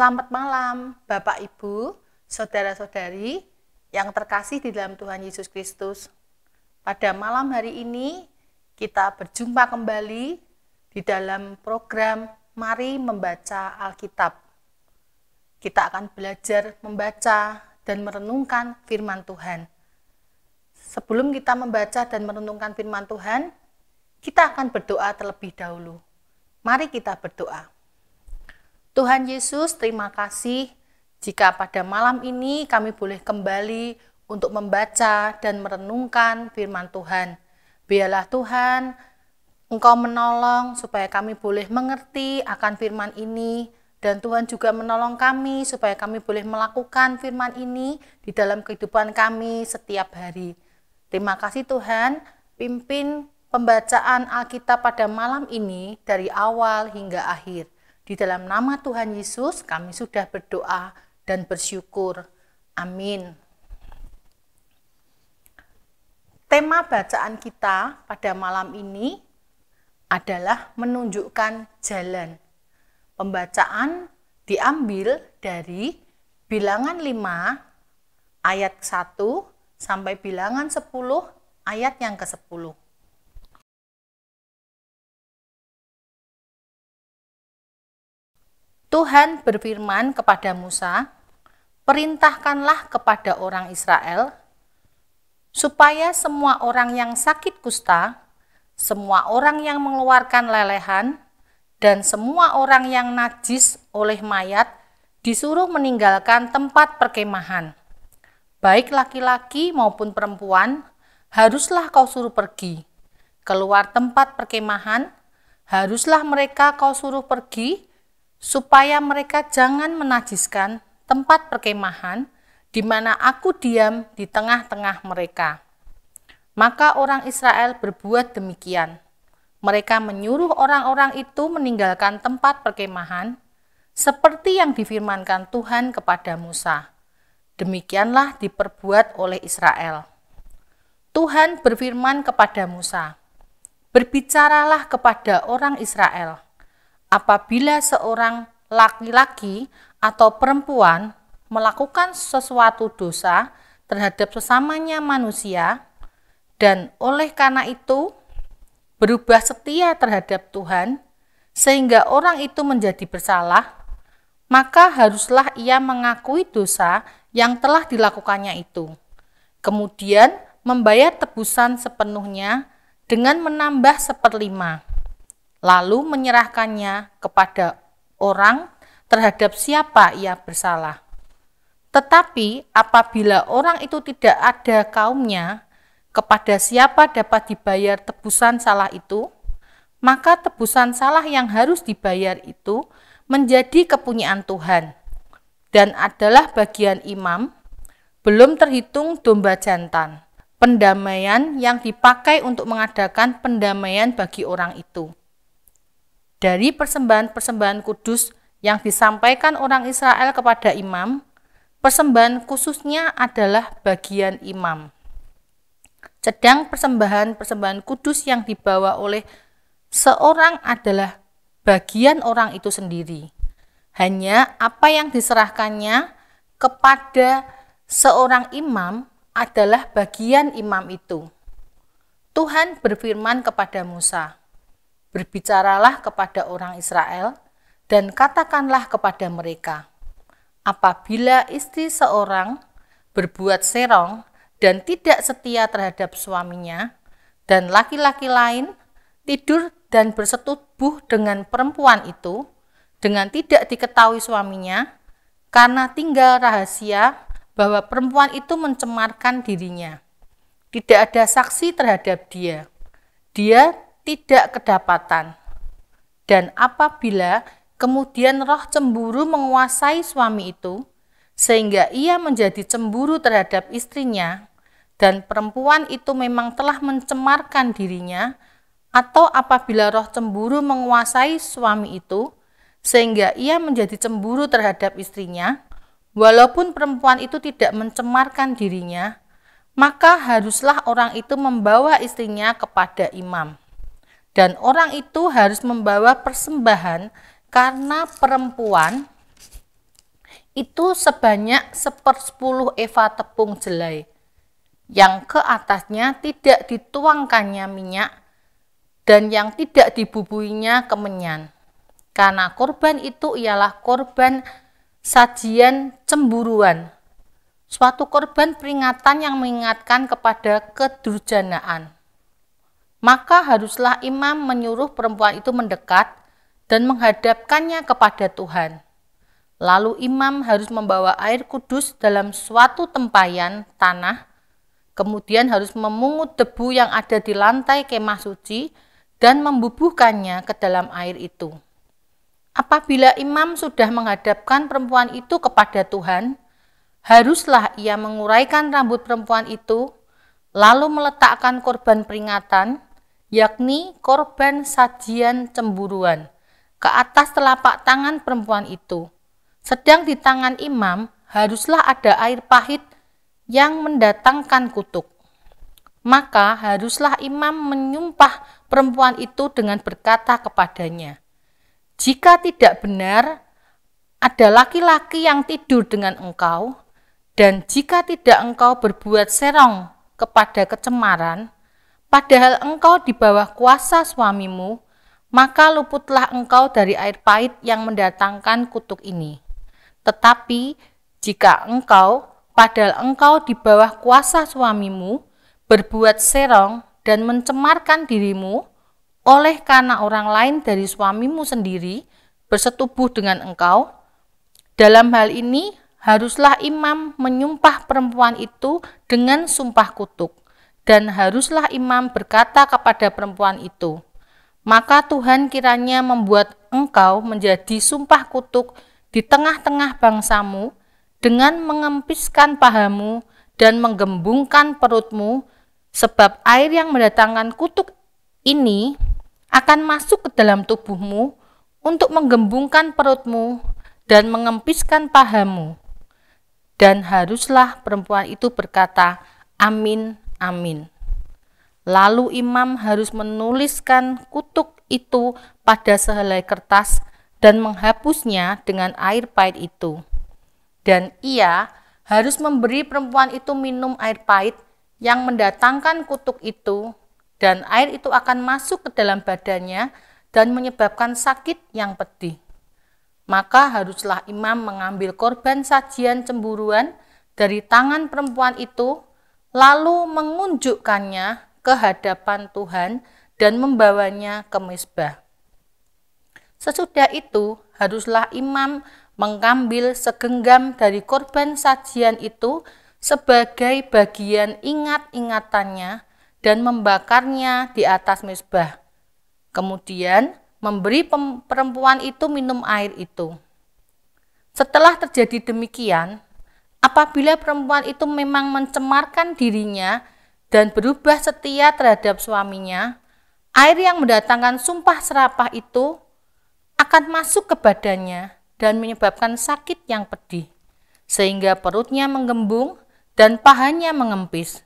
Selamat malam, Bapak Ibu, saudara-saudari yang terkasih di dalam Tuhan Yesus Kristus. Pada malam hari ini, kita berjumpa kembali di dalam program Mari Membaca Alkitab. Kita akan belajar membaca dan merenungkan firman Tuhan. Sebelum kita membaca dan merenungkan firman Tuhan, kita akan berdoa terlebih dahulu. Mari kita berdoa. Tuhan Yesus, terima kasih jika pada malam ini kami boleh kembali untuk membaca dan merenungkan firman Tuhan. Biarlah Tuhan Engkau menolong supaya kami boleh mengerti akan firman ini dan Tuhan juga menolong kami supaya kami boleh melakukan firman ini di dalam kehidupan kami setiap hari. Terima kasih Tuhan, pimpin pembacaan Alkitab pada malam ini dari awal hingga akhir. Di dalam nama Tuhan Yesus kami sudah berdoa dan bersyukur. Amin. Tema bacaan kita pada malam ini adalah menunjukkan jalan. Pembacaan diambil dari bilangan 5 ayat 1 sampai bilangan 10 ayat yang ke-10. Tuhan berfirman kepada Musa, "Perintahkanlah kepada orang Israel supaya semua orang yang sakit kusta, semua orang yang mengeluarkan lelehan, dan semua orang yang najis oleh mayat disuruh meninggalkan tempat perkemahan. Baik laki-laki maupun perempuan, haruslah kau suruh pergi. Keluar tempat perkemahan, haruslah mereka kau suruh pergi." supaya mereka jangan menajiskan tempat perkemahan di mana aku diam di tengah-tengah mereka. Maka orang Israel berbuat demikian. Mereka menyuruh orang-orang itu meninggalkan tempat perkemahan seperti yang difirmankan Tuhan kepada Musa. Demikianlah diperbuat oleh Israel. Tuhan berfirman kepada Musa, "Berbicaralah kepada orang Israel." apabila seorang laki-laki atau perempuan melakukan sesuatu dosa terhadap sesamanya manusia dan oleh karena itu berubah setia terhadap Tuhan sehingga orang itu menjadi bersalah, maka haruslah ia mengakui dosa yang telah dilakukannya itu. Kemudian membayar tebusan sepenuhnya dengan menambah seperlima lalu menyerahkannya kepada orang terhadap siapa ia bersalah. Tetapi apabila orang itu tidak ada kaumnya, kepada siapa dapat dibayar tebusan salah itu, maka tebusan salah yang harus dibayar itu menjadi kepunyaan Tuhan dan adalah bagian imam, belum terhitung domba jantan, pendamaian yang dipakai untuk mengadakan pendamaian bagi orang itu dari persembahan-persembahan kudus yang disampaikan orang Israel kepada imam, persembahan khususnya adalah bagian imam. Sedang persembahan-persembahan kudus yang dibawa oleh seorang adalah bagian orang itu sendiri. Hanya apa yang diserahkannya kepada seorang imam adalah bagian imam itu. Tuhan berfirman kepada Musa, Berbicaralah kepada orang Israel dan katakanlah kepada mereka, apabila istri seorang berbuat serong dan tidak setia terhadap suaminya, dan laki-laki lain tidur dan bersetubuh dengan perempuan itu dengan tidak diketahui suaminya, karena tinggal rahasia bahwa perempuan itu mencemarkan dirinya. Tidak ada saksi terhadap dia. Dia tidak kedapatan. Dan apabila kemudian roh cemburu menguasai suami itu, sehingga ia menjadi cemburu terhadap istrinya, dan perempuan itu memang telah mencemarkan dirinya, atau apabila roh cemburu menguasai suami itu, sehingga ia menjadi cemburu terhadap istrinya, walaupun perempuan itu tidak mencemarkan dirinya, maka haruslah orang itu membawa istrinya kepada imam dan orang itu harus membawa persembahan karena perempuan itu sebanyak sepersepuluh eva tepung jelai yang ke atasnya tidak dituangkannya minyak dan yang tidak dibubuinya kemenyan karena korban itu ialah korban sajian cemburuan suatu korban peringatan yang mengingatkan kepada kedurjanaan maka haruslah imam menyuruh perempuan itu mendekat dan menghadapkannya kepada Tuhan. Lalu imam harus membawa air kudus dalam suatu tempayan tanah, kemudian harus memungut debu yang ada di lantai kemah suci dan membubuhkannya ke dalam air itu. Apabila imam sudah menghadapkan perempuan itu kepada Tuhan, haruslah ia menguraikan rambut perempuan itu, lalu meletakkan korban peringatan yakni korban sajian cemburuan, ke atas telapak tangan perempuan itu. Sedang di tangan imam haruslah ada air pahit yang mendatangkan kutuk. Maka haruslah imam menyumpah perempuan itu dengan berkata kepadanya, "Jika tidak benar, ada laki-laki yang tidur dengan engkau, dan jika tidak engkau berbuat serong kepada kecemaran, Padahal engkau di bawah kuasa suamimu, maka luputlah engkau dari air pahit yang mendatangkan kutuk ini. Tetapi jika engkau, padahal engkau di bawah kuasa suamimu, berbuat serong dan mencemarkan dirimu, oleh karena orang lain dari suamimu sendiri bersetubuh dengan engkau, dalam hal ini haruslah imam menyumpah perempuan itu dengan sumpah kutuk dan haruslah imam berkata kepada perempuan itu, maka Tuhan kiranya membuat engkau menjadi sumpah kutuk di tengah-tengah bangsamu dengan mengempiskan pahamu dan menggembungkan perutmu, sebab air yang mendatangkan kutuk ini akan masuk ke dalam tubuhmu untuk menggembungkan perutmu dan mengempiskan pahamu. Dan haruslah perempuan itu berkata, Amin, amin. Lalu imam harus menuliskan kutuk itu pada sehelai kertas dan menghapusnya dengan air pahit itu. Dan ia harus memberi perempuan itu minum air pahit yang mendatangkan kutuk itu dan air itu akan masuk ke dalam badannya dan menyebabkan sakit yang pedih. Maka haruslah imam mengambil korban sajian cemburuan dari tangan perempuan itu lalu mengunjukkannya ke hadapan Tuhan dan membawanya ke misbah. Sesudah itu, haruslah imam mengambil segenggam dari korban sajian itu sebagai bagian ingat-ingatannya dan membakarnya di atas misbah. Kemudian, memberi perempuan itu minum air itu. Setelah terjadi demikian, Apabila perempuan itu memang mencemarkan dirinya dan berubah setia terhadap suaminya, air yang mendatangkan sumpah serapah itu akan masuk ke badannya dan menyebabkan sakit yang pedih, sehingga perutnya menggembung dan pahanya mengempis,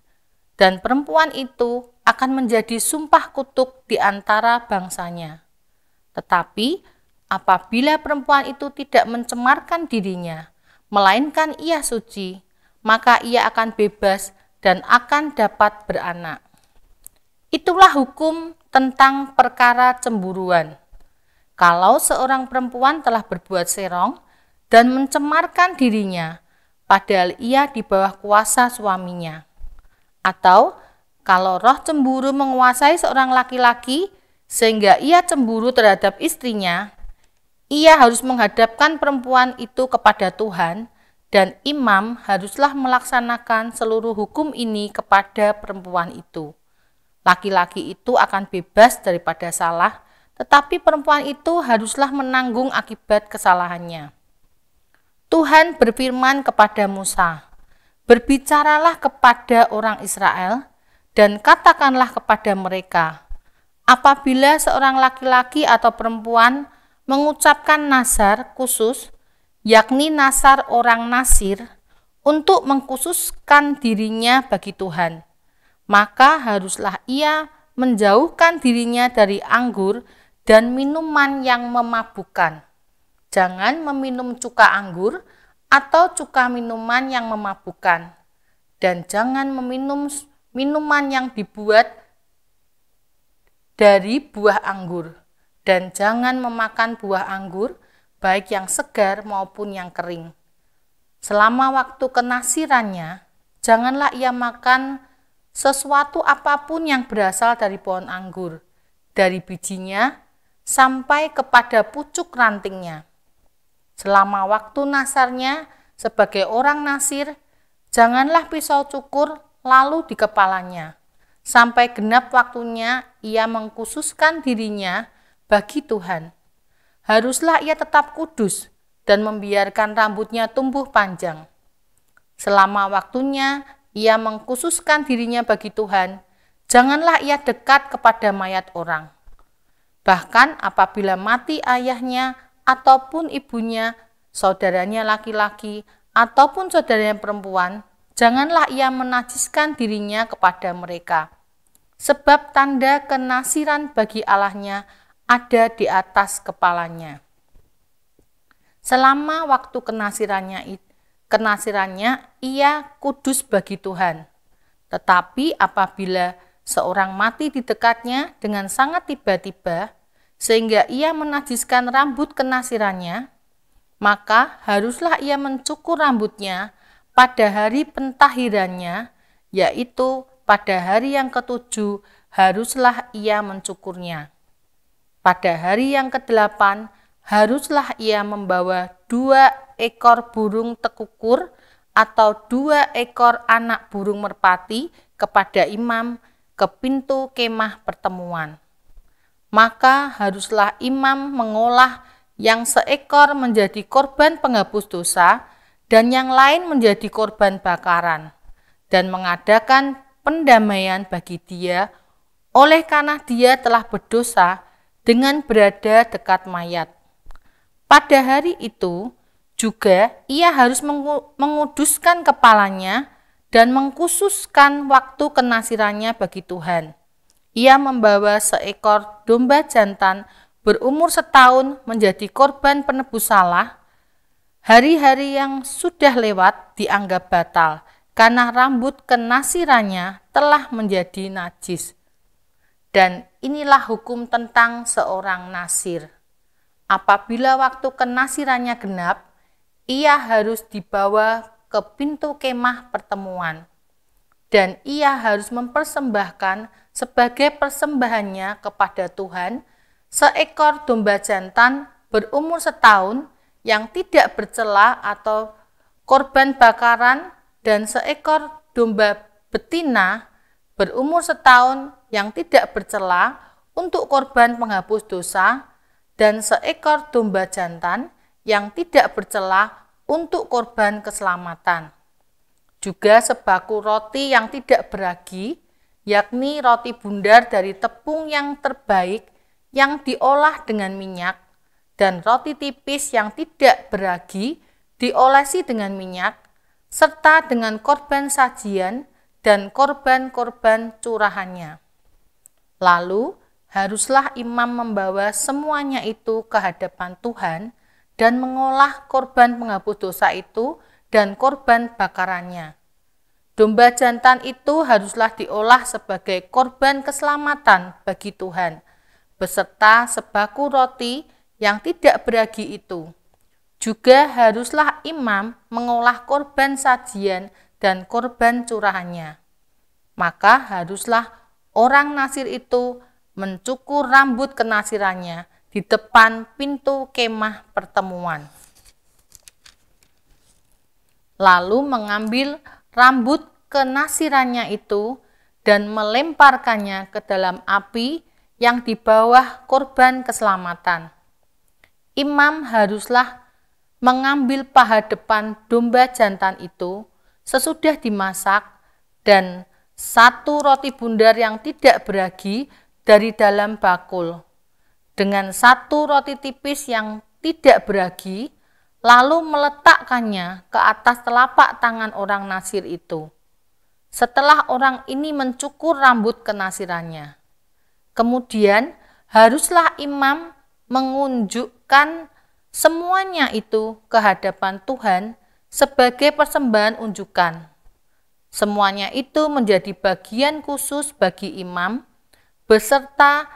dan perempuan itu akan menjadi sumpah kutuk di antara bangsanya. Tetapi apabila perempuan itu tidak mencemarkan dirinya melainkan ia suci, maka ia akan bebas dan akan dapat beranak. Itulah hukum tentang perkara cemburuan. Kalau seorang perempuan telah berbuat serong dan mencemarkan dirinya, padahal ia di bawah kuasa suaminya, atau kalau roh cemburu menguasai seorang laki-laki sehingga ia cemburu terhadap istrinya, ia harus menghadapkan perempuan itu kepada Tuhan dan imam haruslah melaksanakan seluruh hukum ini kepada perempuan itu. Laki-laki itu akan bebas daripada salah, tetapi perempuan itu haruslah menanggung akibat kesalahannya. Tuhan berfirman kepada Musa, "Berbicaralah kepada orang Israel dan katakanlah kepada mereka, apabila seorang laki-laki atau perempuan mengucapkan nasar khusus, yakni nasar orang nasir, untuk mengkhususkan dirinya bagi Tuhan. Maka haruslah ia menjauhkan dirinya dari anggur dan minuman yang memabukkan. Jangan meminum cuka anggur atau cuka minuman yang memabukkan, dan jangan meminum minuman yang dibuat dari buah anggur dan jangan memakan buah anggur, baik yang segar maupun yang kering. Selama waktu kenasirannya, janganlah ia makan sesuatu apapun yang berasal dari pohon anggur, dari bijinya sampai kepada pucuk rantingnya. Selama waktu nasarnya, sebagai orang nasir, janganlah pisau cukur lalu di kepalanya. Sampai genap waktunya, ia mengkhususkan dirinya bagi Tuhan. Haruslah ia tetap kudus dan membiarkan rambutnya tumbuh panjang. Selama waktunya ia mengkhususkan dirinya bagi Tuhan, janganlah ia dekat kepada mayat orang. Bahkan apabila mati ayahnya ataupun ibunya, saudaranya laki-laki ataupun saudaranya perempuan, janganlah ia menajiskan dirinya kepada mereka. Sebab tanda kenasiran bagi Allahnya ada di atas kepalanya. Selama waktu kenasirannya, kenasirannya ia kudus bagi Tuhan. Tetapi apabila seorang mati di dekatnya dengan sangat tiba-tiba, sehingga ia menajiskan rambut kenasirannya, maka haruslah ia mencukur rambutnya pada hari pentahirannya, yaitu pada hari yang ketujuh haruslah ia mencukurnya. Pada hari yang kedelapan, haruslah ia membawa dua ekor burung tekukur atau dua ekor anak burung merpati kepada imam ke pintu kemah pertemuan. Maka haruslah imam mengolah yang seekor menjadi korban penghapus dosa dan yang lain menjadi korban bakaran dan mengadakan pendamaian bagi dia oleh karena dia telah berdosa dengan berada dekat mayat. Pada hari itu juga ia harus menguduskan kepalanya dan mengkhususkan waktu kenasirannya bagi Tuhan. Ia membawa seekor domba jantan berumur setahun menjadi korban penebus salah. Hari-hari yang sudah lewat dianggap batal karena rambut kenasirannya telah menjadi najis. Dan Inilah hukum tentang seorang nasir. Apabila waktu kenasirannya genap, ia harus dibawa ke pintu kemah pertemuan. Dan ia harus mempersembahkan sebagai persembahannya kepada Tuhan seekor domba jantan berumur setahun yang tidak bercela atau korban bakaran dan seekor domba betina berumur setahun yang tidak bercela untuk korban penghapus dosa dan seekor domba jantan yang tidak bercela untuk korban keselamatan. Juga sebaku roti yang tidak beragi, yakni roti bundar dari tepung yang terbaik yang diolah dengan minyak, dan roti tipis yang tidak beragi diolesi dengan minyak, serta dengan korban sajian dan korban-korban curahannya. Lalu, haruslah imam membawa semuanya itu ke hadapan Tuhan dan mengolah korban penghapus dosa itu dan korban bakarannya. Domba jantan itu haruslah diolah sebagai korban keselamatan bagi Tuhan, beserta sebaku roti yang tidak beragi itu. Juga haruslah imam mengolah korban sajian dan korban curahannya. Maka haruslah orang nasir itu mencukur rambut kenasirannya di depan pintu kemah pertemuan. Lalu mengambil rambut kenasirannya itu dan melemparkannya ke dalam api yang di bawah korban keselamatan. Imam haruslah mengambil paha depan domba jantan itu Sesudah dimasak dan satu roti bundar yang tidak beragi dari dalam bakul dengan satu roti tipis yang tidak beragi, lalu meletakkannya ke atas telapak tangan orang Nasir itu. Setelah orang ini mencukur rambut kenasirannya. Kemudian haruslah imam mengunjukkan semuanya itu ke hadapan Tuhan sebagai persembahan unjukan. Semuanya itu menjadi bagian khusus bagi imam beserta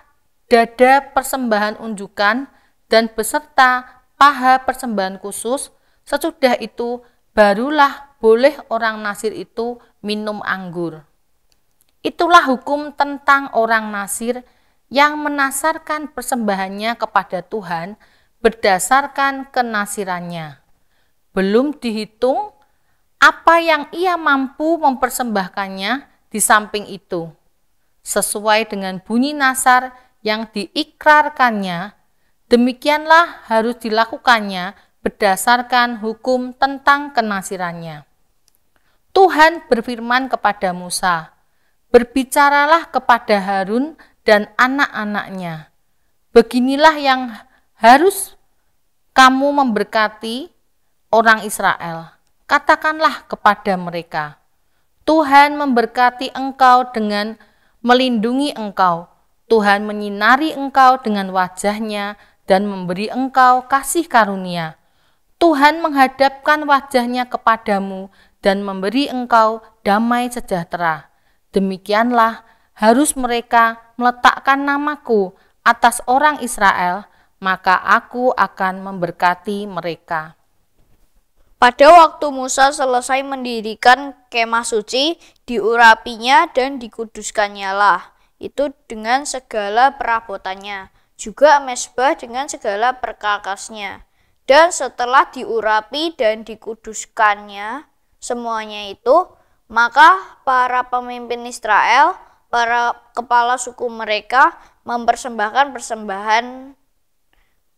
dada persembahan unjukan dan beserta paha persembahan khusus. Sesudah itu barulah boleh orang nasir itu minum anggur. Itulah hukum tentang orang nasir yang menasarkan persembahannya kepada Tuhan berdasarkan kenasirannya belum dihitung apa yang ia mampu mempersembahkannya di samping itu, sesuai dengan bunyi nasar yang diikrarkannya. Demikianlah harus dilakukannya berdasarkan hukum tentang kenasirannya. Tuhan berfirman kepada Musa, "Berbicaralah kepada Harun dan anak-anaknya. Beginilah yang harus kamu memberkati orang Israel, katakanlah kepada mereka, Tuhan memberkati engkau dengan melindungi engkau, Tuhan menyinari engkau dengan wajahnya dan memberi engkau kasih karunia. Tuhan menghadapkan wajahnya kepadamu dan memberi engkau damai sejahtera. Demikianlah harus mereka meletakkan namaku atas orang Israel, maka aku akan memberkati mereka. Pada waktu Musa selesai mendirikan kemah suci, diurapinya dan dikuduskannya lah, itu dengan segala perabotannya, juga mesbah dengan segala perkakasnya. Dan setelah diurapi dan dikuduskannya semuanya itu, maka para pemimpin Israel, para kepala suku mereka mempersembahkan persembahan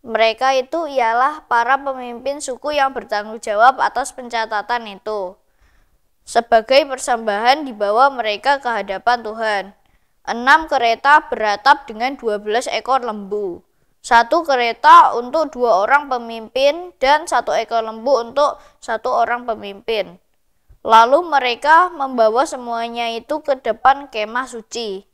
mereka itu ialah para pemimpin suku yang bertanggung jawab atas pencatatan itu. Sebagai persembahan dibawa mereka ke hadapan Tuhan. Enam kereta beratap dengan dua belas ekor lembu. Satu kereta untuk dua orang pemimpin dan satu ekor lembu untuk satu orang pemimpin. Lalu mereka membawa semuanya itu ke depan kemah suci.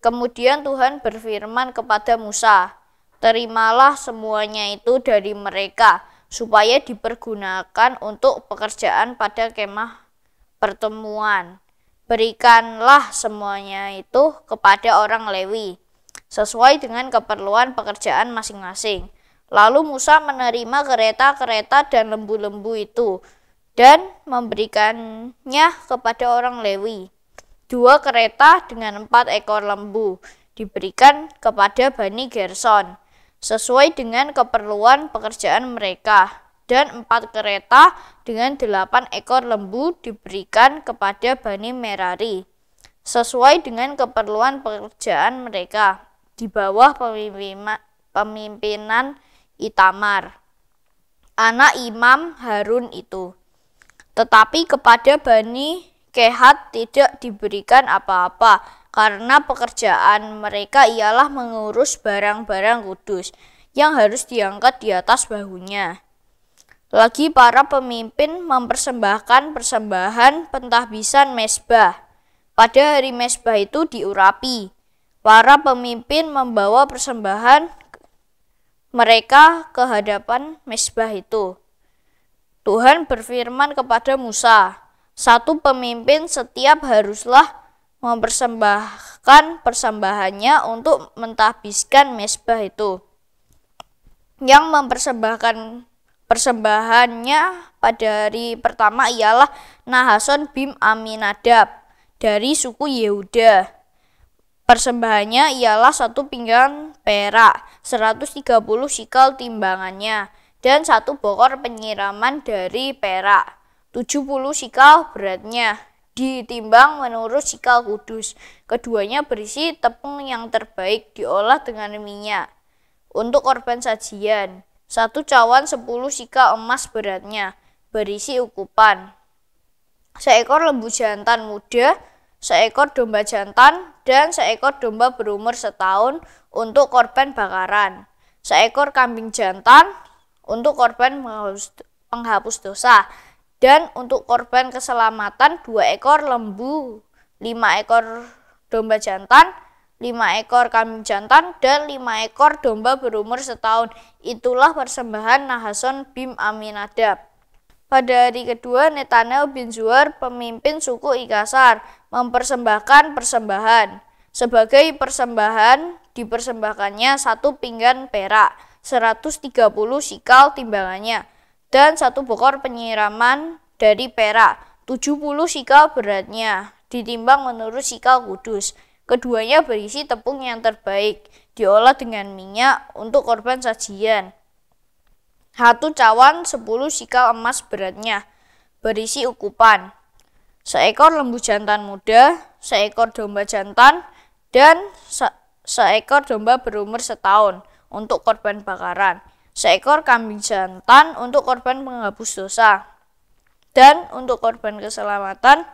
Kemudian Tuhan berfirman kepada Musa, Terimalah semuanya itu dari mereka, supaya dipergunakan untuk pekerjaan pada kemah pertemuan. Berikanlah semuanya itu kepada orang Lewi, sesuai dengan keperluan pekerjaan masing-masing. Lalu Musa menerima kereta-kereta dan lembu-lembu itu dan memberikannya kepada orang Lewi. Dua kereta dengan empat ekor lembu diberikan kepada Bani Gerson sesuai dengan keperluan pekerjaan mereka dan empat kereta dengan delapan ekor lembu diberikan kepada Bani Merari sesuai dengan keperluan pekerjaan mereka di bawah pemimpinan Itamar anak Imam Harun itu tetapi kepada Bani Kehat tidak diberikan apa-apa karena pekerjaan mereka ialah mengurus barang-barang kudus yang harus diangkat di atas bahunya. Lagi para pemimpin mempersembahkan persembahan pentahbisan mesbah. Pada hari mesbah itu diurapi. Para pemimpin membawa persembahan mereka ke hadapan mesbah itu. Tuhan berfirman kepada Musa, satu pemimpin setiap haruslah mempersembahkan persembahannya untuk mentahbiskan mesbah itu. Yang mempersembahkan persembahannya pada hari pertama ialah Nahason bim Aminadab dari suku Yehuda. Persembahannya ialah satu pinggang perak, 130 sikal timbangannya, dan satu bokor penyiraman dari perak, 70 sikal beratnya ditimbang menurut sikal kudus. Keduanya berisi tepung yang terbaik diolah dengan minyak. Untuk korban sajian, satu cawan sepuluh sikal emas beratnya, berisi ukupan. Seekor lembu jantan muda, seekor domba jantan, dan seekor domba berumur setahun untuk korban bakaran. Seekor kambing jantan untuk korban penghapus dosa dan untuk korban keselamatan 2 ekor lembu, 5 ekor domba jantan, 5 ekor kambing jantan, dan 5 ekor domba berumur setahun. Itulah persembahan Nahason Bim Aminadab. Pada hari kedua, Netanel bin Zuhar, pemimpin suku Ikasar, mempersembahkan persembahan. Sebagai persembahan, dipersembahkannya satu pinggan perak, 130 sikal timbangannya, dan satu bokor penyiraman dari perak, 70 sikal beratnya, ditimbang menurut sikal kudus. Keduanya berisi tepung yang terbaik, diolah dengan minyak untuk korban sajian. Satu cawan 10 sikal emas beratnya, berisi ukupan. Seekor lembu jantan muda, seekor domba jantan, dan se seekor domba berumur setahun untuk korban bakaran seekor kambing jantan untuk korban penghapus dosa. Dan untuk korban keselamatan,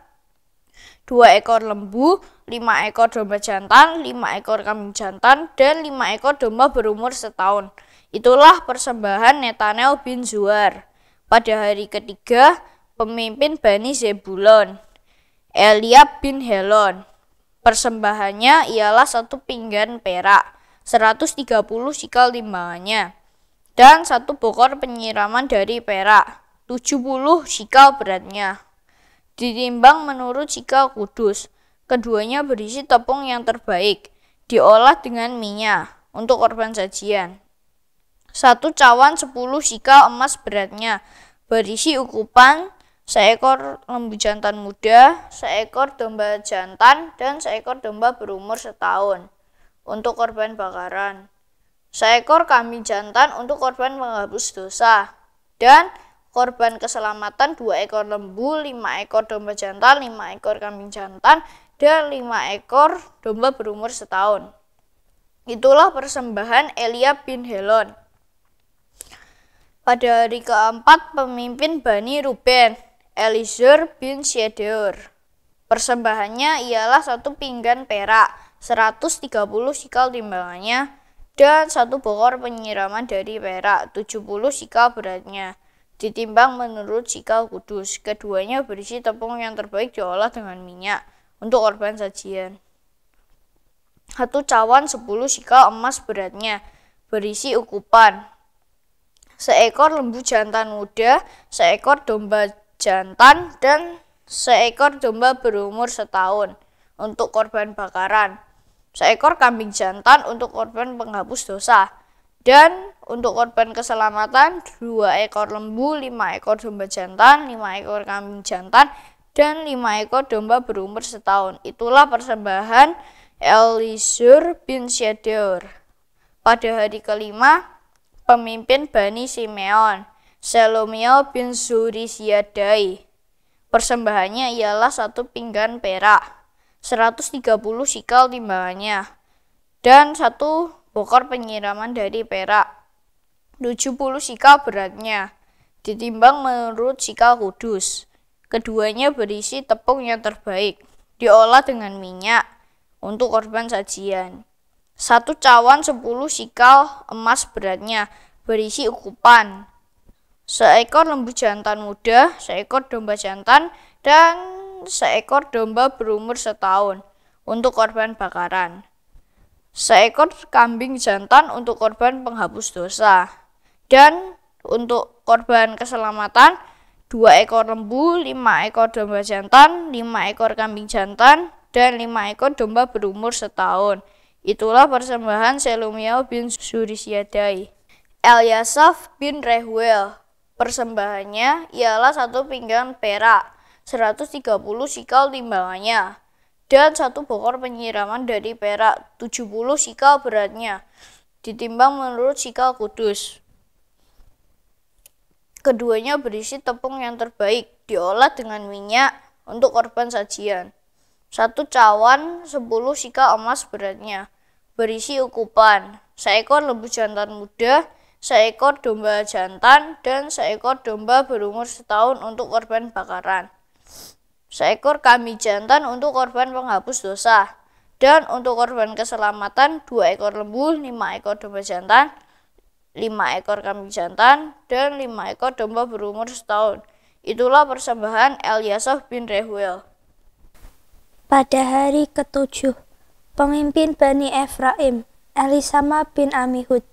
dua ekor lembu, lima ekor domba jantan, lima ekor kambing jantan, dan lima ekor domba berumur setahun. Itulah persembahan Netanel bin Zuar. Pada hari ketiga, pemimpin Bani Zebulon, Eliab bin Helon. Persembahannya ialah satu pinggan perak, 130 sikal timbangannya dan satu bokor penyiraman dari perak, 70 sikal beratnya. Ditimbang menurut sikal kudus, keduanya berisi tepung yang terbaik, diolah dengan minyak untuk korban sajian. Satu cawan 10 sikal emas beratnya, berisi ukupan seekor lembu jantan muda, seekor domba jantan, dan seekor domba berumur setahun untuk korban bakaran seekor kambing jantan untuk korban menghapus dosa, dan korban keselamatan dua ekor lembu, lima ekor domba jantan, lima ekor kambing jantan, dan lima ekor domba berumur setahun. Itulah persembahan Elia bin Helon. Pada hari keempat, pemimpin Bani Ruben, Elizur bin Syedeur. Persembahannya ialah satu pinggan perak, 130 sikal timbangannya, dan satu bokor penyiraman dari perak 70 sikal beratnya ditimbang menurut sikal kudus. Keduanya berisi tepung yang terbaik diolah dengan minyak untuk korban sajian. Satu cawan 10 sikal emas beratnya berisi ukupan. Seekor lembu jantan muda, seekor domba jantan, dan seekor domba berumur setahun untuk korban bakaran seekor kambing jantan untuk korban penghapus dosa, dan untuk korban keselamatan dua ekor lembu, lima ekor domba jantan, lima ekor kambing jantan, dan lima ekor domba berumur setahun. Itulah persembahan Elisur bin Syedeur. Pada hari kelima, pemimpin Bani Simeon, Selomiel bin Siadai. Persembahannya ialah satu pinggan perak. 130 sikal timbangannya dan satu bokor penyiraman dari perak 70 sikal beratnya ditimbang menurut sikal kudus keduanya berisi tepung yang terbaik diolah dengan minyak untuk korban sajian satu cawan 10 sikal emas beratnya berisi ukupan seekor lembu jantan muda, seekor domba jantan, dan seekor domba berumur setahun untuk korban bakaran, seekor kambing jantan untuk korban penghapus dosa, dan untuk korban keselamatan dua ekor lembu, lima ekor domba jantan, lima ekor kambing jantan, dan lima ekor domba berumur setahun. Itulah persembahan Selumiel bin Surisyadai. Eliasaf bin Rehuel. Persembahannya ialah satu pinggang perak, 130 sikal timbangannya, dan satu bokor penyiraman dari perak 70 sikal beratnya, ditimbang menurut sikal kudus. Keduanya berisi tepung yang terbaik, diolah dengan minyak untuk korban sajian. Satu cawan 10 sikal emas beratnya, berisi ukupan, seekor lembu jantan muda, seekor domba jantan, dan seekor domba berumur setahun untuk korban bakaran seekor kambing jantan untuk korban penghapus dosa, dan untuk korban keselamatan dua ekor lembu, lima ekor domba jantan, lima ekor kambing jantan, dan lima ekor domba berumur setahun. Itulah persembahan Eliasaf bin Rehuel. Pada hari ketujuh, pemimpin Bani Efraim, Elisama bin Amihud.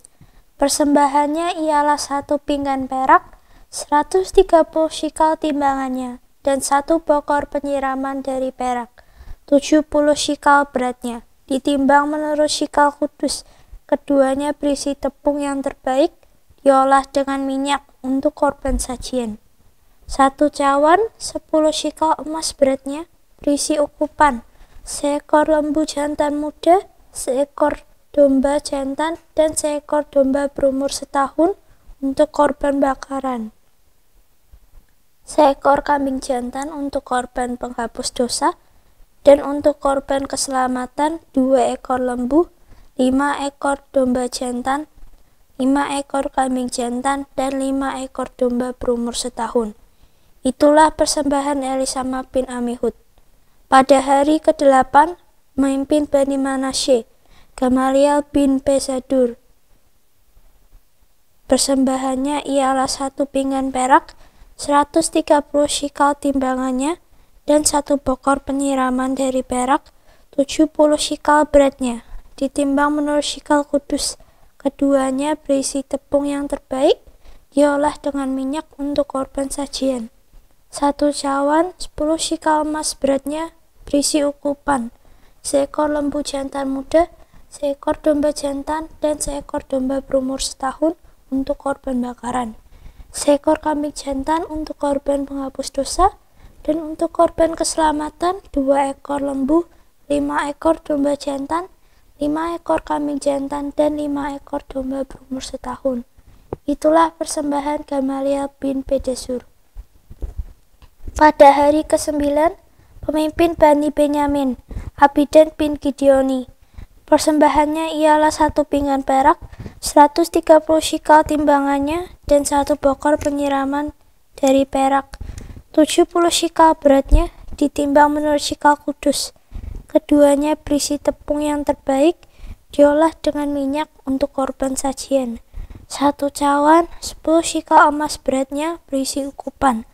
Persembahannya ialah satu pinggan perak, 130 shikal timbangannya, dan satu pokor penyiraman dari perak, 70 shikal beratnya, ditimbang menurut shikal kudus. Keduanya berisi tepung yang terbaik, diolah dengan minyak untuk korban sajian. Satu cawan, 10 shikal emas beratnya, berisi ukupan, seekor lembu jantan muda, seekor domba jantan, dan seekor domba berumur setahun untuk korban bakaran seekor kambing jantan untuk korban penghapus dosa, dan untuk korban keselamatan dua ekor lembu, lima ekor domba jantan, lima ekor kambing jantan, dan lima ekor domba berumur setahun. Itulah persembahan Elisama bin Amihud. Pada hari ke-8, memimpin Bani Manasye, Gamaliel bin Pesadur. Persembahannya ialah satu pinggan perak, 130 shikal timbangannya, dan satu bokor penyiraman dari perak, 70 shikal beratnya, ditimbang menurut shikal kudus. Keduanya berisi tepung yang terbaik, diolah dengan minyak untuk korban sajian. Satu cawan, 10 shikal emas beratnya, berisi ukupan, seekor lembu jantan muda, seekor domba jantan, dan seekor domba berumur setahun untuk korban bakaran seekor kambing jantan untuk korban penghapus dosa, dan untuk korban keselamatan dua ekor lembu, lima ekor domba jantan, lima ekor kambing jantan, dan lima ekor domba berumur setahun. Itulah persembahan Gamaliel bin Pedesur. Pada hari ke-9, pemimpin Bani Benyamin, Abidan bin Gideoni, Persembahannya ialah satu pinggan perak, 130 shikal timbangannya, dan satu bokor penyiraman dari perak. 70 shikal beratnya ditimbang menurut shikal kudus. Keduanya berisi tepung yang terbaik, diolah dengan minyak untuk korban sajian. Satu cawan, 10 shikal emas beratnya berisi ukupan.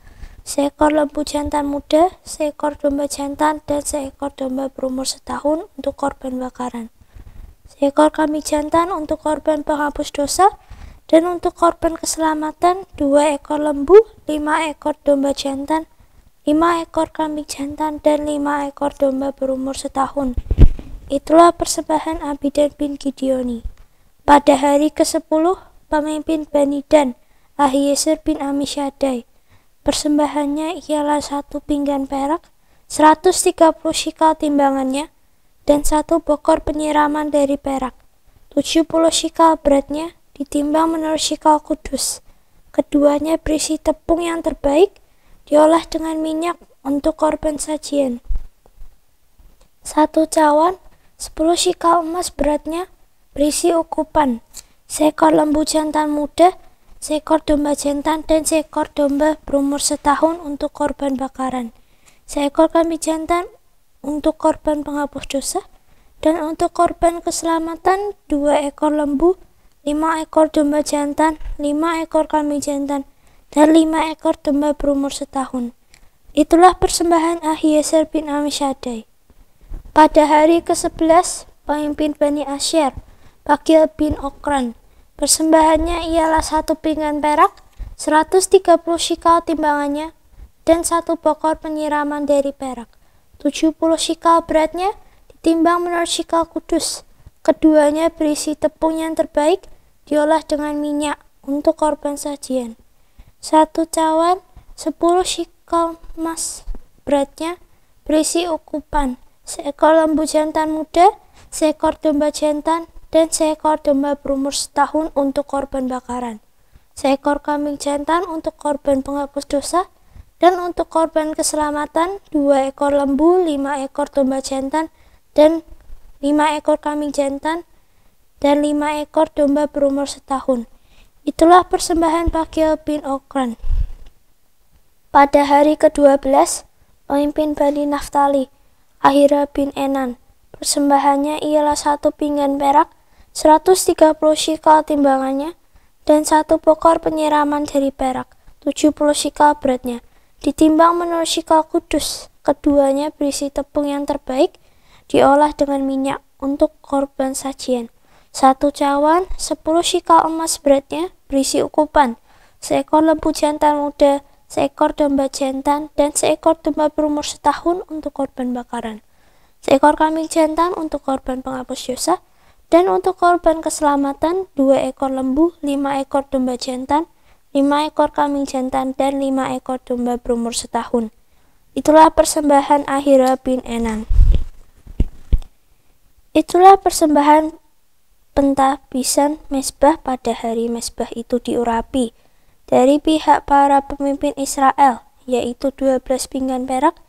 Seekor lembu jantan muda, seekor domba jantan, dan seekor domba berumur setahun untuk korban bakaran. Ekor ya, kambing jantan untuk korban penghapus dosa, dan untuk korban keselamatan dua ekor lembu, lima ekor domba jantan, lima ekor kambing jantan, dan lima ekor domba berumur setahun. Itulah persembahan Abidan bin Gideoni. Pada hari ke-10, pemimpin Bani Dan, Ahiyesir bin Amishadai. Persembahannya ialah satu pinggan perak, 130 shikal timbangannya, dan satu bokor penyiraman dari perak. 70 shikal beratnya ditimbang menurut shikal kudus. Keduanya berisi tepung yang terbaik, diolah dengan minyak untuk korban sajian. Satu cawan, 10 shikal emas beratnya berisi ukupan, seekor lembu jantan muda, seekor domba jantan, dan seekor domba berumur setahun untuk korban bakaran. Seekor kambing jantan untuk korban penghapus dosa, dan untuk korban keselamatan dua ekor lembu, lima ekor domba jantan, lima ekor kambing jantan, dan lima ekor domba berumur setahun. Itulah persembahan Ahieser bin Amishadai. Pada hari ke-11, pemimpin Bani Asyir, Bakil bin Okran, persembahannya ialah satu pinggan perak, 130 shikal timbangannya, dan satu pokor penyiraman dari perak. 70 sikal beratnya ditimbang menurut sikal kudus. Keduanya berisi tepung yang terbaik, diolah dengan minyak untuk korban sajian. Satu cawan 10 sikal emas beratnya berisi ukupan, seekor lembu jantan muda, seekor domba jantan, dan seekor domba berumur setahun untuk korban bakaran. Seekor kambing jantan untuk korban penghapus dosa, dan untuk korban keselamatan, dua ekor lembu, lima ekor domba jantan, dan lima ekor kambing jantan, dan lima ekor domba berumur setahun. Itulah persembahan Pakil bin Okran. Pada hari ke-12, pemimpin Bani Naftali, Ahira bin Enan, persembahannya ialah satu pinggan perak, 130 shikal timbangannya, dan satu pokor penyiraman dari perak, 70 shikal beratnya. Ditimbang menurut Shikal Kudus, keduanya berisi tepung yang terbaik, diolah dengan minyak untuk korban sajian. Satu cawan, sepuluh shikal emas beratnya berisi ukupan, seekor lembu jantan muda, seekor domba jantan, dan seekor domba berumur setahun untuk korban bakaran. Seekor kambing jantan untuk korban penghapus dosa, dan untuk korban keselamatan, dua ekor lembu, lima ekor domba jantan, lima ekor kambing jantan, dan lima ekor domba berumur setahun. Itulah persembahan Ahira bin Enan. Itulah persembahan pentahbisan mesbah pada hari mesbah itu diurapi dari pihak para pemimpin Israel, yaitu 12 pinggan perak,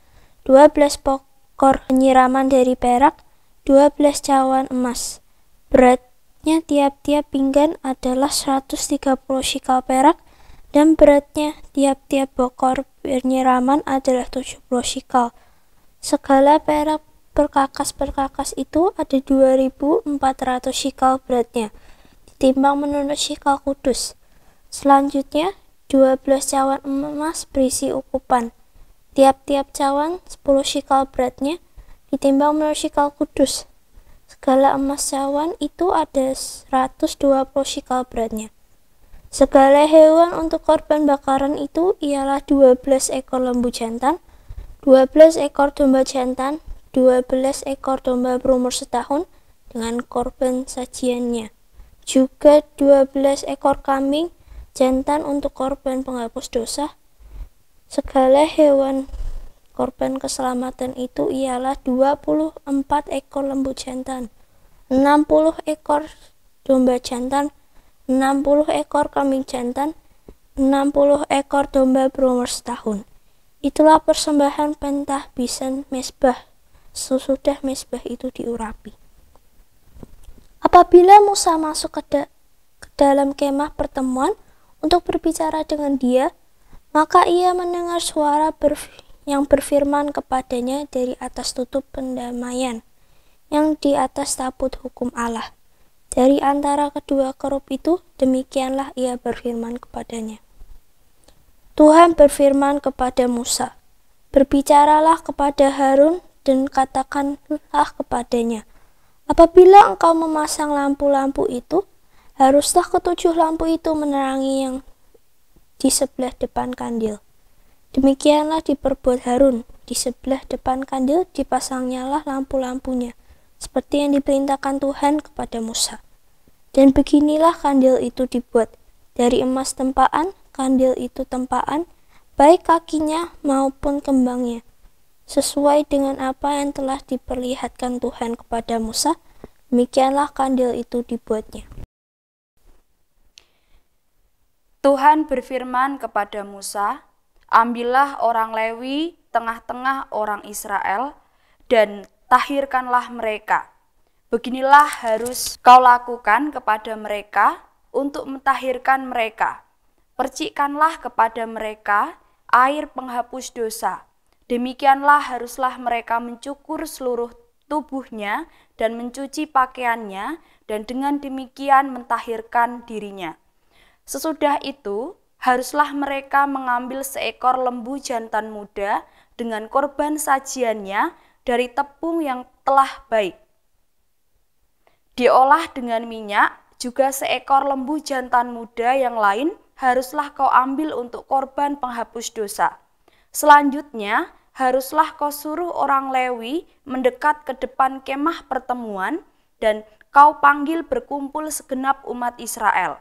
12 pokor penyiraman dari perak, 12 cawan emas. Beratnya tiap-tiap pinggan adalah 130 shikal perak, dan beratnya tiap-tiap bokor penyiraman adalah 70 shikal. Segala perak perkakas-perkakas itu ada 2400 shikal beratnya, ditimbang menurut shikal kudus. Selanjutnya, 12 cawan emas berisi ukupan. Tiap-tiap cawan 10 shikal beratnya, ditimbang menurut shikal kudus. Segala emas cawan itu ada 120 shikal beratnya. Segala hewan untuk korban bakaran itu ialah 12 ekor lembu jantan, 12 ekor domba jantan, 12 ekor domba berumur setahun dengan korban sajiannya. Juga 12 ekor kambing jantan untuk korban penghapus dosa. Segala hewan korban keselamatan itu ialah 24 ekor lembu jantan, 60 ekor domba jantan, 60 ekor kambing jantan, 60 ekor domba berumur setahun. Itulah persembahan pentah bisan mesbah sesudah mesbah itu diurapi. Apabila Musa masuk ke, da ke dalam kemah pertemuan untuk berbicara dengan dia, maka ia mendengar suara berf yang berfirman kepadanya dari atas tutup pendamaian yang di atas tabut hukum Allah. Dari antara kedua kerup itu, demikianlah ia berfirman kepadanya. Tuhan berfirman kepada Musa, Berbicaralah kepada Harun dan katakanlah kepadanya, Apabila engkau memasang lampu-lampu itu, haruslah ketujuh lampu itu menerangi yang di sebelah depan kandil. Demikianlah diperbuat Harun, di sebelah depan kandil dipasangnyalah lampu-lampunya, seperti yang diperintahkan Tuhan kepada Musa. Dan beginilah kandil itu dibuat, dari emas tempaan, kandil itu tempaan, baik kakinya maupun kembangnya, sesuai dengan apa yang telah diperlihatkan Tuhan kepada Musa, demikianlah kandil itu dibuatnya. Tuhan berfirman kepada Musa, Ambillah orang Lewi tengah-tengah orang Israel, dan tahirkanlah mereka. Beginilah harus kau lakukan kepada mereka untuk mentahirkan mereka. Percikkanlah kepada mereka air penghapus dosa. Demikianlah haruslah mereka mencukur seluruh tubuhnya dan mencuci pakaiannya dan dengan demikian mentahirkan dirinya. Sesudah itu, haruslah mereka mengambil seekor lembu jantan muda dengan korban sajiannya dari tepung yang telah baik. Diolah dengan minyak, juga seekor lembu jantan muda yang lain haruslah kau ambil untuk korban penghapus dosa. Selanjutnya, haruslah kau suruh orang Lewi mendekat ke depan kemah pertemuan dan kau panggil berkumpul segenap umat Israel.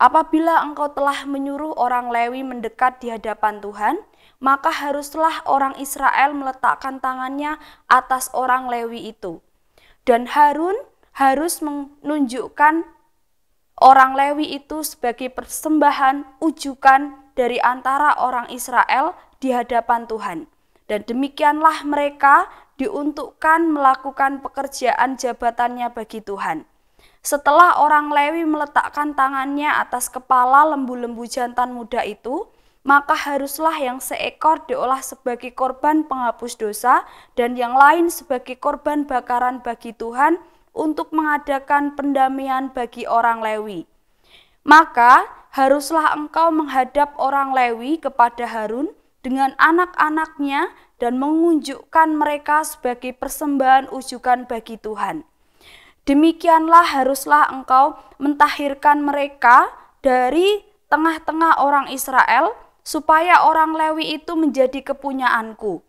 Apabila engkau telah menyuruh orang Lewi mendekat di hadapan Tuhan, maka haruslah orang Israel meletakkan tangannya atas orang Lewi itu. Dan Harun harus menunjukkan orang Lewi itu sebagai persembahan ujukan dari antara orang Israel di hadapan Tuhan. Dan demikianlah mereka diuntukkan melakukan pekerjaan jabatannya bagi Tuhan. Setelah orang Lewi meletakkan tangannya atas kepala lembu-lembu jantan muda itu, maka haruslah yang seekor diolah sebagai korban penghapus dosa dan yang lain sebagai korban bakaran bagi Tuhan untuk mengadakan pendamaian bagi orang Lewi. Maka haruslah engkau menghadap orang Lewi kepada Harun dengan anak-anaknya dan mengunjukkan mereka sebagai persembahan ujukan bagi Tuhan. Demikianlah haruslah engkau mentahirkan mereka dari tengah-tengah orang Israel supaya orang Lewi itu menjadi kepunyaanku.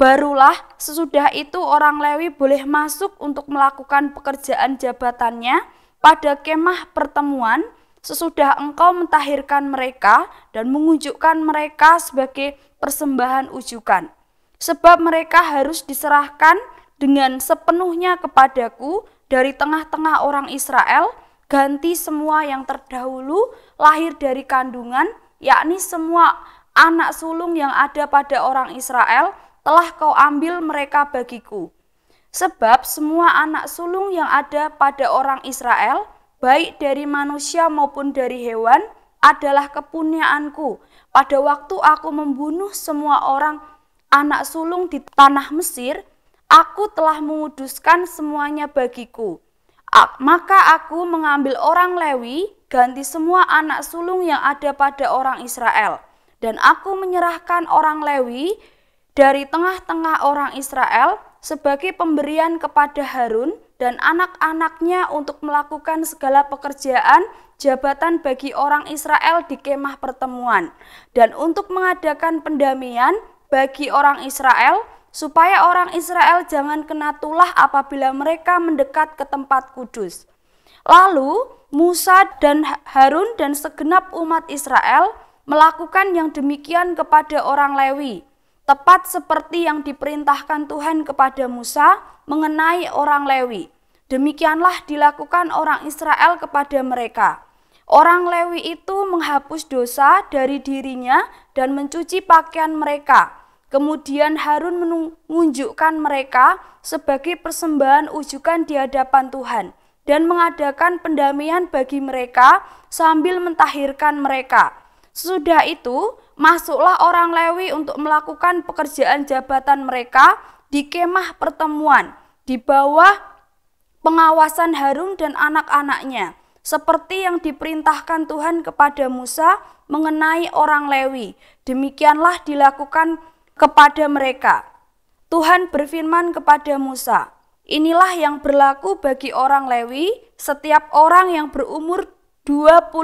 Barulah sesudah itu orang Lewi boleh masuk untuk melakukan pekerjaan jabatannya pada kemah pertemuan sesudah engkau mentahirkan mereka dan mengunjukkan mereka sebagai persembahan ujukan. Sebab mereka harus diserahkan dengan sepenuhnya kepadaku dari tengah-tengah orang Israel, ganti semua yang terdahulu lahir dari kandungan yakni semua anak sulung yang ada pada orang Israel telah kau ambil mereka bagiku. Sebab semua anak sulung yang ada pada orang Israel, baik dari manusia maupun dari hewan, adalah kepunyaanku. Pada waktu aku membunuh semua orang anak sulung di tanah Mesir, aku telah menguduskan semuanya bagiku. Maka aku mengambil orang Lewi, ganti semua anak sulung yang ada pada orang Israel. Dan aku menyerahkan orang Lewi dari tengah-tengah orang Israel sebagai pemberian kepada Harun dan anak-anaknya untuk melakukan segala pekerjaan jabatan bagi orang Israel di kemah pertemuan dan untuk mengadakan pendamian bagi orang Israel supaya orang Israel jangan kena tulah apabila mereka mendekat ke tempat kudus. Lalu Musa dan Harun dan segenap umat Israel melakukan yang demikian kepada orang Lewi, tepat seperti yang diperintahkan Tuhan kepada Musa mengenai orang Lewi. Demikianlah dilakukan orang Israel kepada mereka. Orang Lewi itu menghapus dosa dari dirinya dan mencuci pakaian mereka Kemudian Harun menunjukkan mereka sebagai persembahan ujukan di hadapan Tuhan dan mengadakan pendamaian bagi mereka sambil mentahirkan mereka. Sudah itu, masuklah orang Lewi untuk melakukan pekerjaan jabatan mereka di kemah pertemuan di bawah pengawasan Harun dan anak-anaknya, seperti yang diperintahkan Tuhan kepada Musa mengenai orang Lewi. Demikianlah dilakukan kepada mereka. Tuhan berfirman kepada Musa, Inilah yang berlaku bagi orang Lewi, setiap orang yang berumur 25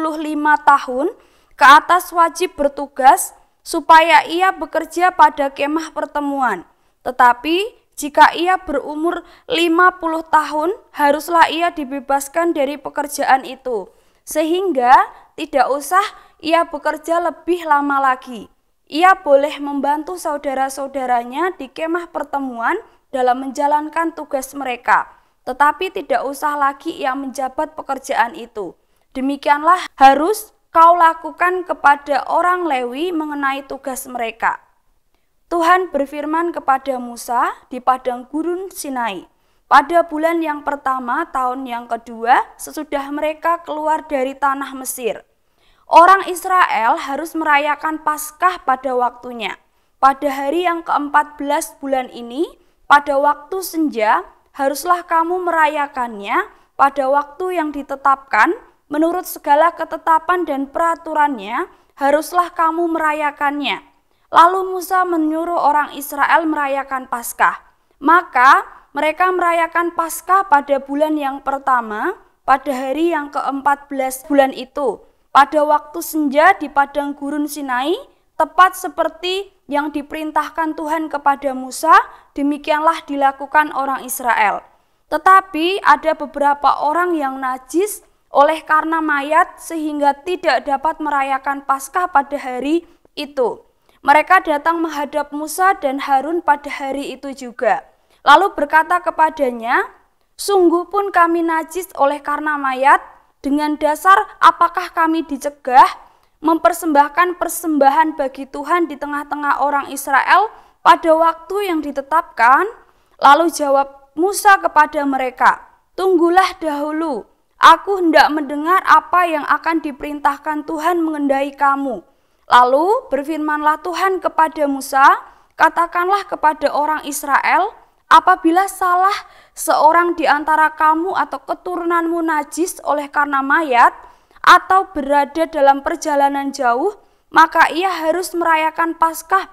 tahun ke atas wajib bertugas supaya ia bekerja pada kemah pertemuan. Tetapi jika ia berumur 50 tahun, haruslah ia dibebaskan dari pekerjaan itu, sehingga tidak usah ia bekerja lebih lama lagi. Ia boleh membantu saudara-saudaranya di kemah pertemuan dalam menjalankan tugas mereka, tetapi tidak usah lagi ia menjabat pekerjaan itu. Demikianlah harus kau lakukan kepada orang Lewi mengenai tugas mereka. Tuhan berfirman kepada Musa di padang gurun Sinai. Pada bulan yang pertama tahun yang kedua sesudah mereka keluar dari tanah Mesir. Orang Israel harus merayakan Paskah pada waktunya. Pada hari yang ke-14 bulan ini, pada waktu senja, haruslah kamu merayakannya pada waktu yang ditetapkan menurut segala ketetapan dan peraturannya, haruslah kamu merayakannya. Lalu Musa menyuruh orang Israel merayakan Paskah. Maka mereka merayakan Paskah pada bulan yang pertama, pada hari yang ke-14 bulan itu pada waktu senja di padang gurun Sinai, tepat seperti yang diperintahkan Tuhan kepada Musa, demikianlah dilakukan orang Israel. Tetapi ada beberapa orang yang najis oleh karena mayat sehingga tidak dapat merayakan Paskah pada hari itu. Mereka datang menghadap Musa dan Harun pada hari itu juga. Lalu berkata kepadanya, "Sungguh pun kami najis oleh karena mayat dengan dasar apakah kami dicegah mempersembahkan persembahan bagi Tuhan di tengah-tengah orang Israel pada waktu yang ditetapkan? Lalu jawab Musa kepada mereka, "Tunggulah dahulu, aku hendak mendengar apa yang akan diperintahkan Tuhan mengendai kamu." Lalu berfirmanlah Tuhan kepada Musa, "Katakanlah kepada orang Israel, apabila salah seorang di antara kamu atau keturunanmu najis oleh karena mayat atau berada dalam perjalanan jauh, maka ia harus merayakan Paskah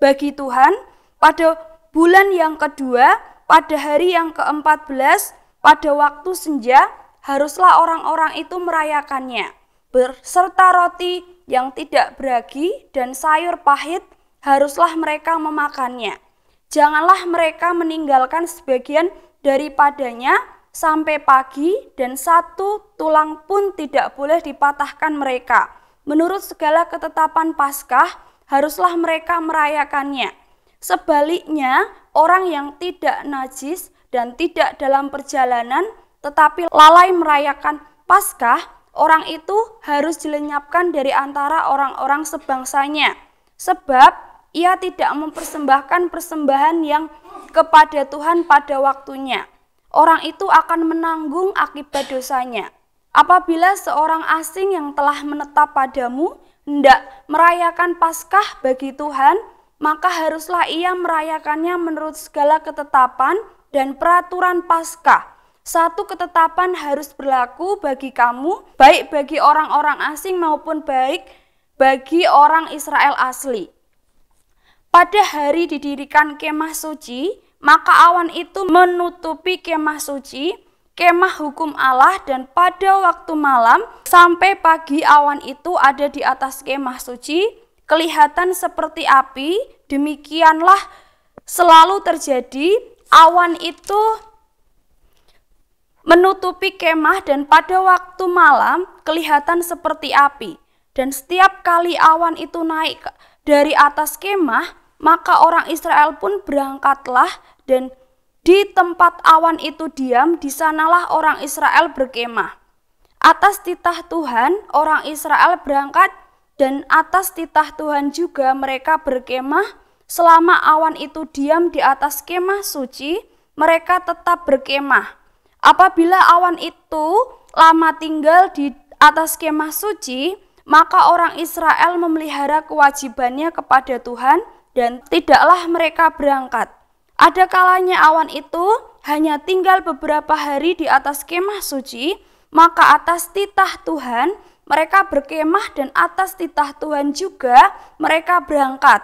bagi Tuhan pada bulan yang kedua, pada hari yang ke-14, pada waktu senja, haruslah orang-orang itu merayakannya, berserta roti yang tidak beragi dan sayur pahit, haruslah mereka memakannya. Janganlah mereka meninggalkan sebagian daripadanya sampai pagi dan satu tulang pun tidak boleh dipatahkan mereka. Menurut segala ketetapan Paskah, haruslah mereka merayakannya. Sebaliknya, orang yang tidak najis dan tidak dalam perjalanan tetapi lalai merayakan Paskah, orang itu harus dilenyapkan dari antara orang-orang sebangsanya. Sebab ia tidak mempersembahkan persembahan yang kepada Tuhan pada waktunya. Orang itu akan menanggung akibat dosanya. Apabila seorang asing yang telah menetap padamu hendak merayakan Paskah bagi Tuhan, maka haruslah ia merayakannya menurut segala ketetapan dan peraturan Paskah. Satu ketetapan harus berlaku bagi kamu, baik bagi orang-orang asing maupun baik bagi orang Israel asli pada hari didirikan kemah suci, maka awan itu menutupi kemah suci, kemah hukum Allah dan pada waktu malam sampai pagi awan itu ada di atas kemah suci, kelihatan seperti api, demikianlah selalu terjadi, awan itu menutupi kemah dan pada waktu malam kelihatan seperti api. Dan setiap kali awan itu naik dari atas kemah, maka orang Israel pun berangkatlah dan di tempat awan itu diam, di sanalah orang Israel berkemah. Atas titah Tuhan, orang Israel berangkat dan atas titah Tuhan juga mereka berkemah selama awan itu diam di atas kemah suci, mereka tetap berkemah. Apabila awan itu lama tinggal di atas kemah suci, maka orang Israel memelihara kewajibannya kepada Tuhan dan tidaklah mereka berangkat. Ada kalanya awan itu hanya tinggal beberapa hari di atas kemah suci, maka atas titah Tuhan mereka berkemah dan atas titah Tuhan juga mereka berangkat.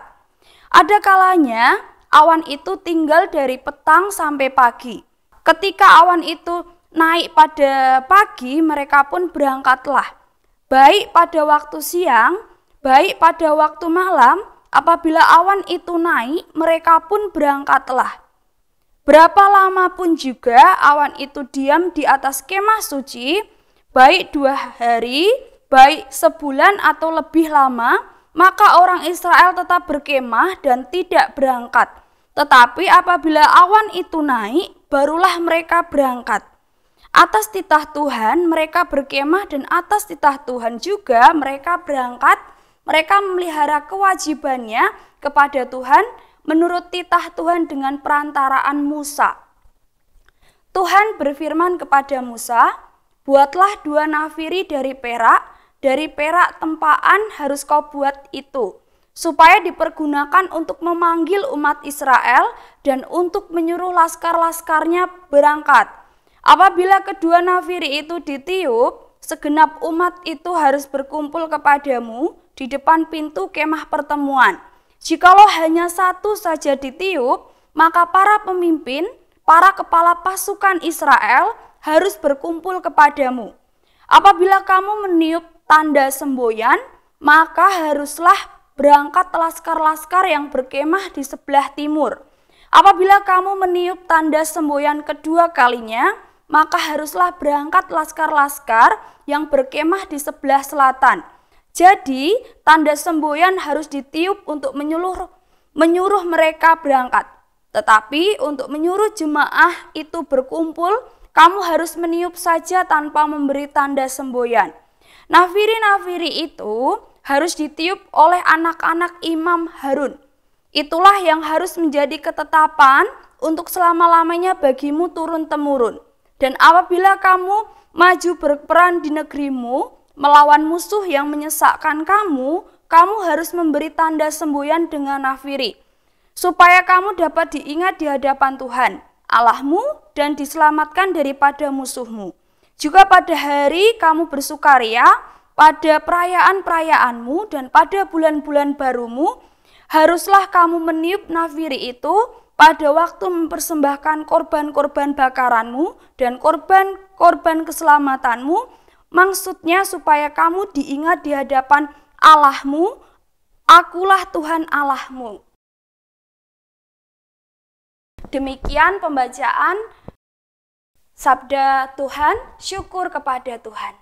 Ada kalanya awan itu tinggal dari petang sampai pagi. Ketika awan itu naik pada pagi, mereka pun berangkatlah. Baik pada waktu siang, baik pada waktu malam, Apabila awan itu naik, mereka pun berangkatlah. Berapa lama pun juga awan itu diam di atas kemah suci, baik dua hari, baik sebulan atau lebih lama, maka orang Israel tetap berkemah dan tidak berangkat. Tetapi apabila awan itu naik, barulah mereka berangkat. Atas titah Tuhan mereka berkemah dan atas titah Tuhan juga mereka berangkat mereka memelihara kewajibannya kepada Tuhan menurut titah Tuhan dengan perantaraan Musa. Tuhan berfirman kepada Musa, "Buatlah dua nafiri dari perak, dari perak tempaan harus kau buat itu." supaya dipergunakan untuk memanggil umat Israel dan untuk menyuruh laskar-laskarnya berangkat. Apabila kedua nafiri itu ditiup, segenap umat itu harus berkumpul kepadamu di depan pintu kemah pertemuan. Jikalau hanya satu saja ditiup, maka para pemimpin, para kepala pasukan Israel harus berkumpul kepadamu. Apabila kamu meniup tanda semboyan, maka haruslah berangkat laskar-laskar yang berkemah di sebelah timur. Apabila kamu meniup tanda semboyan kedua kalinya, maka haruslah berangkat laskar-laskar yang berkemah di sebelah selatan. Jadi, tanda semboyan harus ditiup untuk menyuruh, menyuruh mereka berangkat. Tetapi untuk menyuruh jemaah itu berkumpul, kamu harus meniup saja tanpa memberi tanda semboyan. Nafiri-nafiri itu harus ditiup oleh anak-anak Imam Harun. Itulah yang harus menjadi ketetapan untuk selama-lamanya bagimu turun-temurun. Dan apabila kamu maju berperan di negerimu, melawan musuh yang menyesakkan kamu, kamu harus memberi tanda semboyan dengan nafiri, supaya kamu dapat diingat di hadapan Tuhan, Allahmu, dan diselamatkan daripada musuhmu. Juga pada hari kamu bersukaria, pada perayaan-perayaanmu, dan pada bulan-bulan barumu, haruslah kamu meniup nafiri itu pada waktu mempersembahkan korban-korban bakaranmu dan korban-korban keselamatanmu, Maksudnya supaya kamu diingat di hadapan Allahmu, akulah Tuhan Allahmu. Demikian pembacaan Sabda Tuhan, syukur kepada Tuhan.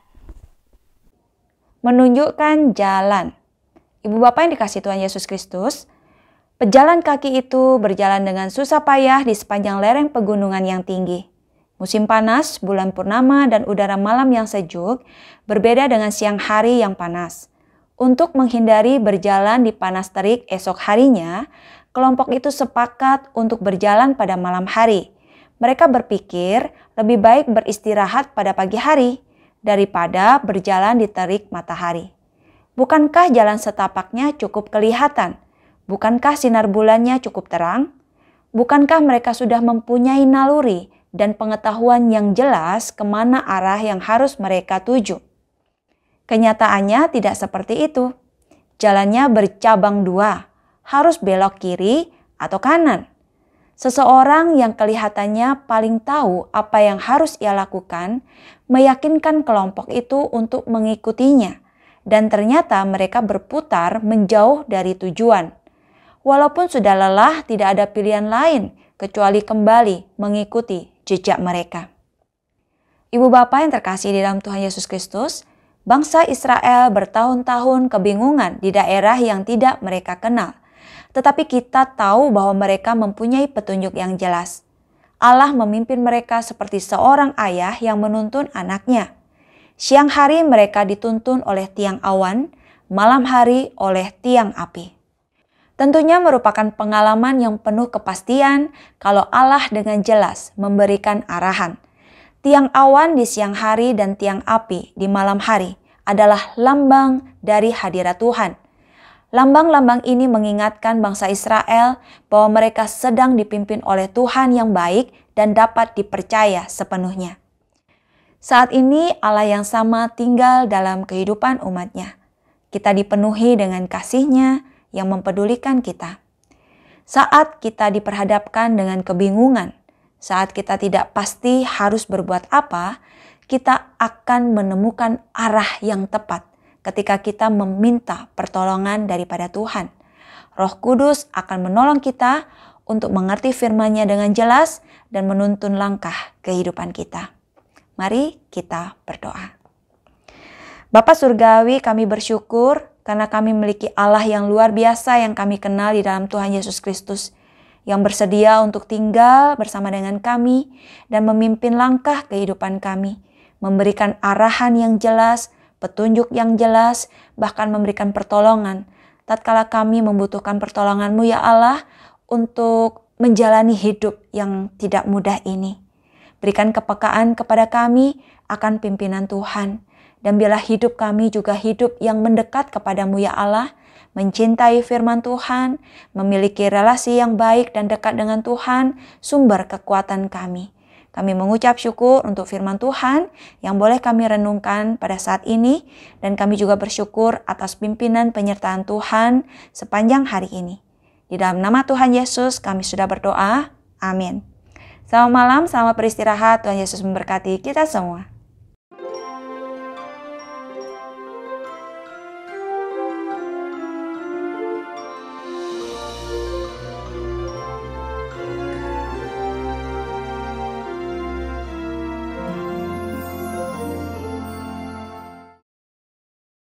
Menunjukkan jalan. Ibu bapak yang dikasih Tuhan Yesus Kristus, pejalan kaki itu berjalan dengan susah payah di sepanjang lereng pegunungan yang tinggi. Musim panas, bulan purnama, dan udara malam yang sejuk berbeda dengan siang hari yang panas. Untuk menghindari berjalan di panas terik esok harinya, kelompok itu sepakat untuk berjalan pada malam hari. Mereka berpikir lebih baik beristirahat pada pagi hari daripada berjalan di terik matahari. Bukankah jalan setapaknya cukup kelihatan? Bukankah sinar bulannya cukup terang? Bukankah mereka sudah mempunyai naluri? dan pengetahuan yang jelas kemana arah yang harus mereka tuju. Kenyataannya tidak seperti itu. Jalannya bercabang dua, harus belok kiri atau kanan. Seseorang yang kelihatannya paling tahu apa yang harus ia lakukan, meyakinkan kelompok itu untuk mengikutinya, dan ternyata mereka berputar menjauh dari tujuan. Walaupun sudah lelah, tidak ada pilihan lain kecuali kembali mengikuti jejak mereka. Ibu bapa yang terkasih di dalam Tuhan Yesus Kristus, bangsa Israel bertahun-tahun kebingungan di daerah yang tidak mereka kenal. Tetapi kita tahu bahwa mereka mempunyai petunjuk yang jelas. Allah memimpin mereka seperti seorang ayah yang menuntun anaknya. Siang hari mereka dituntun oleh tiang awan, malam hari oleh tiang api tentunya merupakan pengalaman yang penuh kepastian kalau Allah dengan jelas memberikan arahan. Tiang awan di siang hari dan tiang api di malam hari adalah lambang dari hadirat Tuhan. Lambang-lambang ini mengingatkan bangsa Israel bahwa mereka sedang dipimpin oleh Tuhan yang baik dan dapat dipercaya sepenuhnya. Saat ini Allah yang sama tinggal dalam kehidupan umatnya. Kita dipenuhi dengan kasihnya, yang mempedulikan kita. Saat kita diperhadapkan dengan kebingungan, saat kita tidak pasti harus berbuat apa, kita akan menemukan arah yang tepat ketika kita meminta pertolongan daripada Tuhan. Roh Kudus akan menolong kita untuk mengerti firman-Nya dengan jelas dan menuntun langkah kehidupan kita. Mari kita berdoa. Bapak Surgawi, kami bersyukur karena kami memiliki Allah yang luar biasa yang kami kenal di dalam Tuhan Yesus Kristus yang bersedia untuk tinggal bersama dengan kami dan memimpin langkah kehidupan kami, memberikan arahan yang jelas, petunjuk yang jelas, bahkan memberikan pertolongan. Tatkala kami membutuhkan pertolonganmu ya Allah untuk menjalani hidup yang tidak mudah ini. Berikan kepekaan kepada kami akan pimpinan Tuhan. Dan bila hidup kami juga hidup yang mendekat kepadamu ya Allah, mencintai firman Tuhan, memiliki relasi yang baik dan dekat dengan Tuhan, sumber kekuatan kami. Kami mengucap syukur untuk firman Tuhan yang boleh kami renungkan pada saat ini dan kami juga bersyukur atas pimpinan penyertaan Tuhan sepanjang hari ini. Di dalam nama Tuhan Yesus kami sudah berdoa. Amin. Selamat malam, selamat beristirahat. Tuhan Yesus memberkati kita semua.